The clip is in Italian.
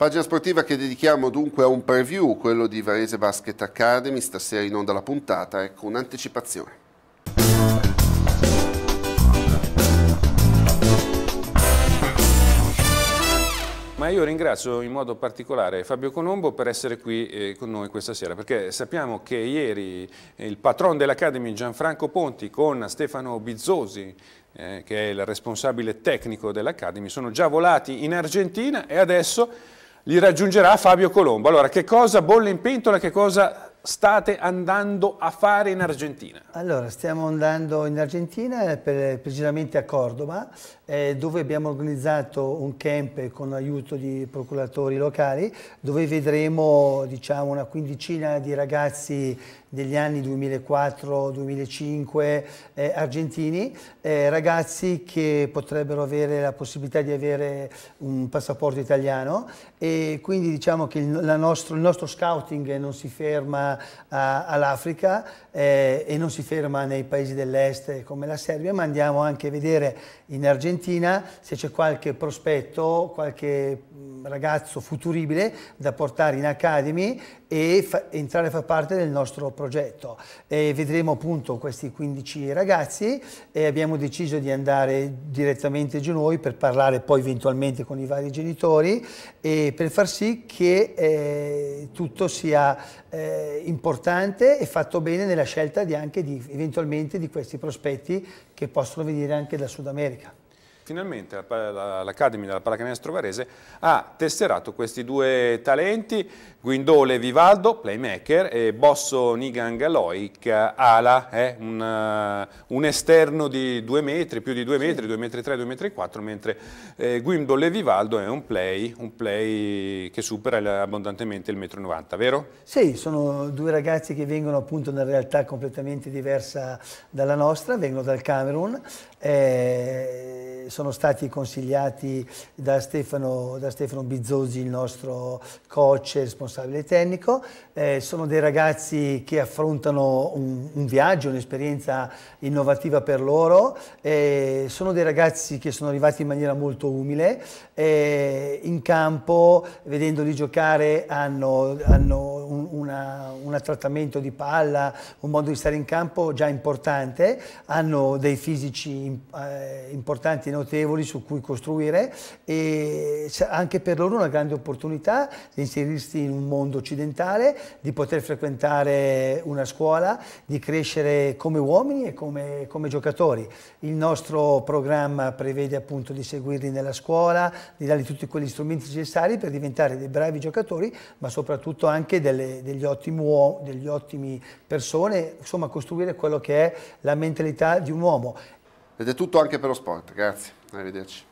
Pagina sportiva che dedichiamo dunque a un preview, quello di Varese Basket Academy, stasera in onda la puntata, ecco un'anticipazione. Ma io ringrazio in modo particolare Fabio Colombo per essere qui eh, con noi questa sera, perché sappiamo che ieri eh, il patron dell'Academy Gianfranco Ponti con Stefano Bizzosi, eh, che è il responsabile tecnico dell'Academy, sono già volati in Argentina e adesso li raggiungerà Fabio Colombo. Allora, che cosa bolle in pentola, che cosa state andando a fare in Argentina? Allora, stiamo andando in Argentina, per, precisamente a Cordoba, eh, dove abbiamo organizzato un camp con l'aiuto di procuratori locali, dove vedremo diciamo, una quindicina di ragazzi degli anni 2004-2005 eh, argentini, eh, ragazzi che potrebbero avere la possibilità di avere un passaporto italiano e quindi diciamo che il, nostro, il nostro, scouting non si ferma all'Africa eh, e non si ferma nei paesi dell'est come la Serbia, ma andiamo anche a vedere in Argentina se c'è qualche prospetto, qualche mm, ragazzo futuribile da portare in academy e fa, entrare a far parte del nostro progetto e vedremo appunto questi 15 ragazzi e abbiamo deciso di andare direttamente giù noi per parlare poi eventualmente con i vari genitori e per far sì che eh, tutto sia eh, importante e fatto bene nella scelta di anche di, eventualmente di questi prospetti che possono venire anche dal Sud America. Finalmente l'Academy della Pallacanestro Varese ha tesserato questi due talenti, Guindole Vivaldo, playmaker, e Bosso Nigang Galoic, ala, eh, un, eh, un, esterno di due metri, più di due metri, due metri tre, due metri quattro, mentre eh, Guindole Vivaldo è un play, un play che supera abbondantemente il metro 90, vero? Sì, sono due ragazzi che vengono appunto da una realtà completamente diversa dalla nostra, vengono dal Camerun. Eh, sono stati consigliati da Stefano, da Stefano Bizzosi, il nostro coach e responsabile tecnico. Eh, sono dei ragazzi che affrontano un, un viaggio, un'esperienza innovativa per loro. Eh, sono dei ragazzi che sono arrivati in maniera molto umile. Eh, in campo, vedendoli giocare, hanno, hanno un un trattamento di palla, un modo di stare in campo già importante, hanno dei fisici eh, importanti e notevoli su cui costruire e anche per loro una grande opportunità di inserirsi in un mondo occidentale, di poter frequentare una scuola, di crescere come uomini e come, come giocatori. Il nostro programma prevede appunto di seguirli nella scuola, di dargli tutti quegli strumenti necessari per diventare dei bravi giocatori, ma soprattutto anche delle, degli, ottimi uomini, degli ottimi persone, insomma costruire quello che è la mentalità di un uomo. Ed è tutto anche per lo sport, grazie, arrivederci.